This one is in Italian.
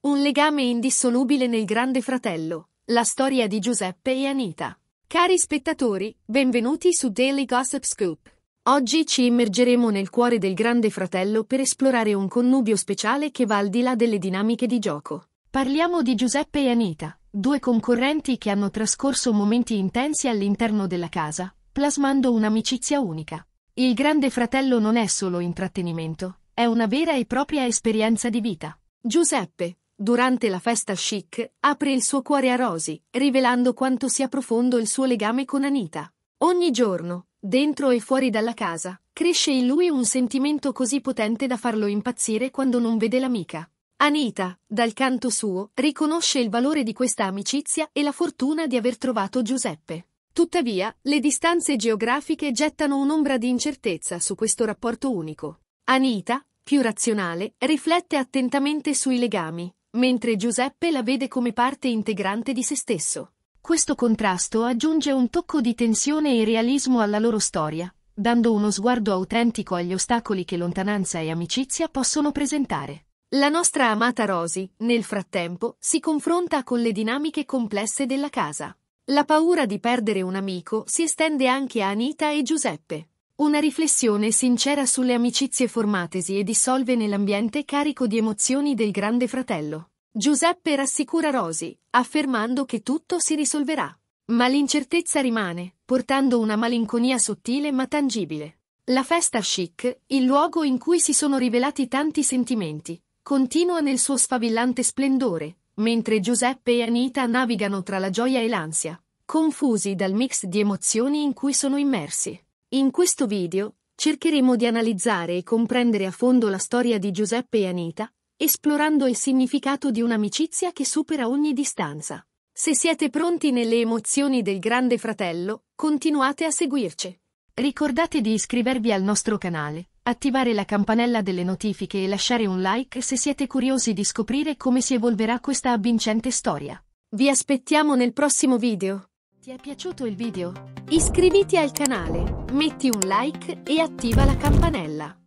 Un legame indissolubile nel Grande Fratello. La storia di Giuseppe e Anita. Cari spettatori, benvenuti su Daily Gossip Scoop. Oggi ci immergeremo nel cuore del Grande Fratello per esplorare un connubio speciale che va al di là delle dinamiche di gioco. Parliamo di Giuseppe e Anita, due concorrenti che hanno trascorso momenti intensi all'interno della casa, plasmando un'amicizia unica. Il Grande Fratello non è solo intrattenimento, è una vera e propria esperienza di vita. Giuseppe, durante la festa chic, apre il suo cuore a Rosy, rivelando quanto sia profondo il suo legame con Anita. Ogni giorno, dentro e fuori dalla casa, cresce in lui un sentimento così potente da farlo impazzire quando non vede l'amica. Anita, dal canto suo, riconosce il valore di questa amicizia e la fortuna di aver trovato Giuseppe. Tuttavia, le distanze geografiche gettano un'ombra di incertezza su questo rapporto unico. Anita, più razionale, riflette attentamente sui legami, mentre Giuseppe la vede come parte integrante di se stesso. Questo contrasto aggiunge un tocco di tensione e realismo alla loro storia, dando uno sguardo autentico agli ostacoli che lontananza e amicizia possono presentare. La nostra amata Rosy, nel frattempo, si confronta con le dinamiche complesse della casa. La paura di perdere un amico si estende anche a Anita e Giuseppe. Una riflessione sincera sulle amicizie formatesi e dissolve nell'ambiente carico di emozioni del grande fratello. Giuseppe rassicura Rosy, affermando che tutto si risolverà. Ma l'incertezza rimane, portando una malinconia sottile ma tangibile. La festa chic, il luogo in cui si sono rivelati tanti sentimenti, continua nel suo sfavillante splendore, mentre Giuseppe e Anita navigano tra la gioia e l'ansia, confusi dal mix di emozioni in cui sono immersi. In questo video cercheremo di analizzare e comprendere a fondo la storia di Giuseppe e Anita, esplorando il significato di un'amicizia che supera ogni distanza. Se siete pronti nelle emozioni del Grande Fratello, continuate a seguirci. Ricordate di iscrivervi al nostro canale, attivare la campanella delle notifiche e lasciare un like se siete curiosi di scoprire come si evolverà questa avvincente storia. Vi aspettiamo nel prossimo video. Ti è piaciuto il video? Iscriviti al canale Metti un like e attiva la campanella.